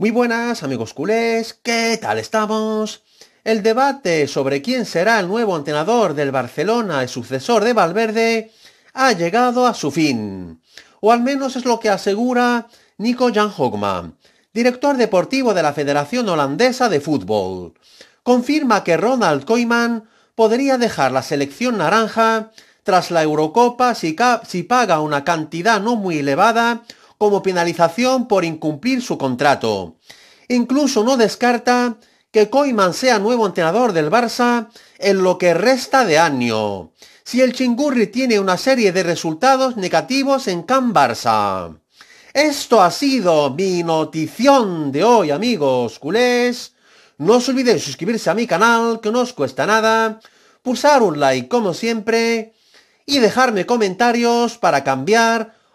Muy buenas amigos culés, ¿qué tal estamos? El debate sobre quién será el nuevo entrenador del Barcelona y sucesor de Valverde ha llegado a su fin, o al menos es lo que asegura Nico Jan Hogman, director deportivo de la Federación Holandesa de Fútbol. Confirma que Ronald Koeman podría dejar la selección naranja tras la Eurocopa si, si paga una cantidad no muy elevada como penalización por incumplir su contrato. Incluso no descarta que Koiman sea nuevo entrenador del Barça en lo que resta de año, si el Chingurri tiene una serie de resultados negativos en Can Barça. Esto ha sido mi notición de hoy, amigos culés. No os olvidéis suscribirse a mi canal, que no os cuesta nada, pulsar un like como siempre y dejarme comentarios para cambiar